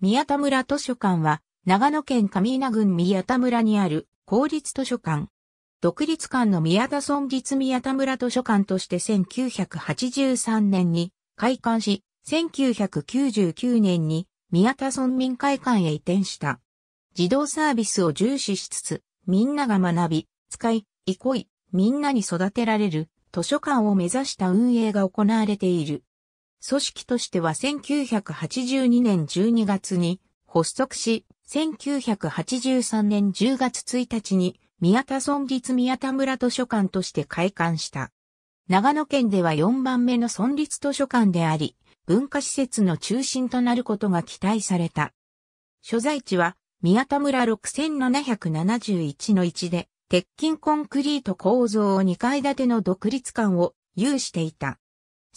宮田村図書館は、長野県上稲郡宮田村にある公立図書館。独立館の宮田村立宮田村図書館として1983年に開館し、1999年に宮田村民会館へ移転した。児童サービスを重視しつつ、みんなが学び、使い、憩い、みんなに育てられる図書館を目指した運営が行われている。組織としては1982年12月に発足し、1983年10月1日に宮田村立宮田村図書館として開館した。長野県では4番目の村立図書館であり、文化施設の中心となることが期待された。所在地は宮田村6771の1で、鉄筋コンクリート構造2階建ての独立館を有していた。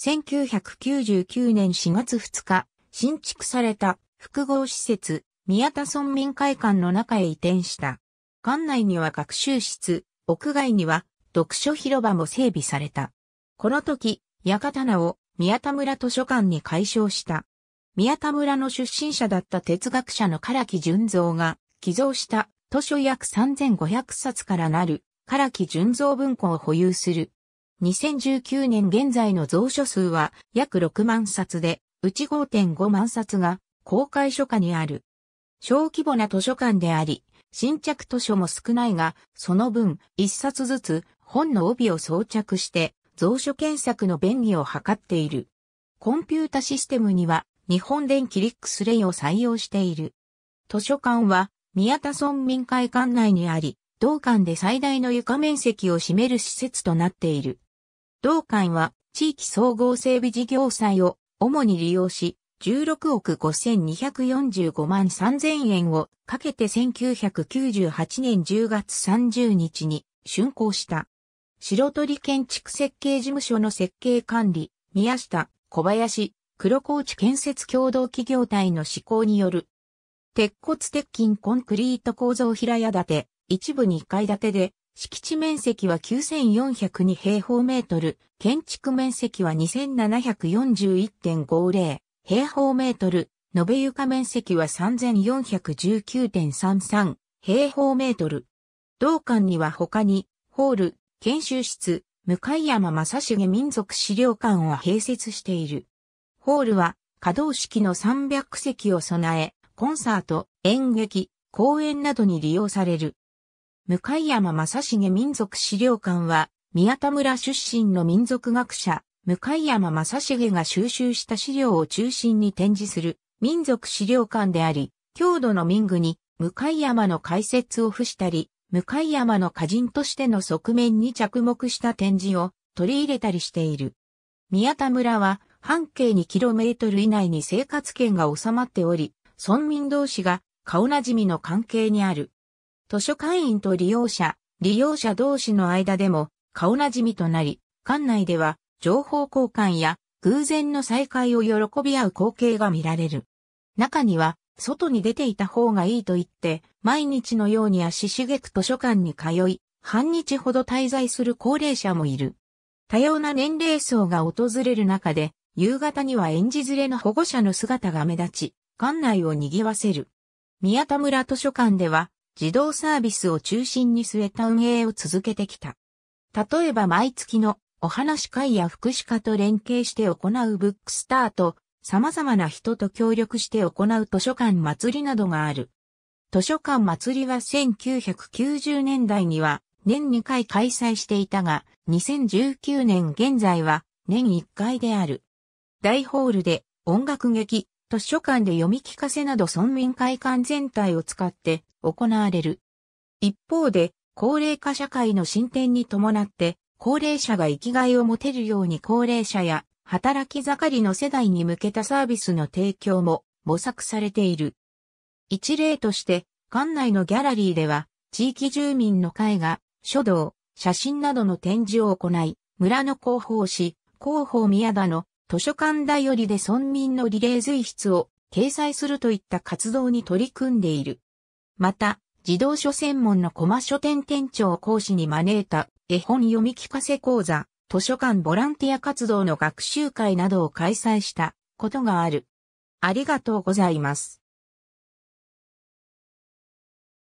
1999年4月2日、新築された複合施設、宮田村民会館の中へ移転した。館内には学習室、屋外には読書広場も整備された。この時、館名を宮田村図書館に改称した。宮田村の出身者だった哲学者の唐木純三が寄贈した図書約3500冊からなる唐木純三文庫を保有する2019年現在の蔵書数は約6万冊で、うち5.5万冊が公開書下にある。小規模な図書館であり、新着図書も少ないが、その分、一冊ずつ本の帯を装着して、蔵書検索の便宜を図っている。コンピュータシステムには、日本電キリックスレイを採用している。図書館は、宮田村民会館内にあり、同館で最大の床面積を占める施設となっている。同館は地域総合整備事業債を主に利用し、16億5245万3000円をかけて1998年10月30日に竣工した。白鳥建築設計事務所の設計管理、宮下、小林、黒高地建設共同企業体の施行による、鉄骨鉄筋コンクリート構造平屋建て、一部2階建てで、敷地面積は9402平方メートル、建築面積は2741.50平方メートル、延べ床面積は3419.33平方メートル。同館には他に、ホール、研修室、向山正重民族資料館を併設している。ホールは、可動式の300席を備え、コンサート、演劇、公演などに利用される。向山正重民族資料館は、宮田村出身の民族学者、向山正重が収集した資料を中心に展示する民族資料館であり、郷土の民具に向山の解説を付したり、向山の歌人としての側面に着目した展示を取り入れたりしている。宮田村は半径 2km 以内に生活圏が収まっており、村民同士が顔なじみの関係にある。図書館員と利用者、利用者同士の間でも顔なじみとなり、館内では情報交換や偶然の再会を喜び合う光景が見られる。中には、外に出ていた方がいいと言って、毎日のように足しげく図書館に通い、半日ほど滞在する高齢者もいる。多様な年齢層が訪れる中で、夕方には演じ連れの保護者の姿が目立ち、館内を賑わせる。宮田村図書館では、自動サービスを中心に据えた運営を続けてきた。例えば毎月のお話会や福祉課と連携して行うブックスターと様々な人と協力して行う図書館祭りなどがある。図書館祭りは1990年代には年2回開催していたが、2019年現在は年1回である。大ホールで音楽劇、図書館で読み聞かせなど村民会館全体を使って行われる。一方で、高齢化社会の進展に伴って、高齢者が生きがいを持てるように高齢者や働き盛りの世代に向けたサービスの提供も模索されている。一例として、館内のギャラリーでは、地域住民の会が書道、写真などの展示を行い、村の広報誌、広報宮田の図書館だよりで村民のリレー随筆を掲載するといった活動に取り組んでいる。また、児童書専門の駒書店店長講師に招いた絵本読み聞かせ講座、図書館ボランティア活動の学習会などを開催したことがある。ありがとうございます。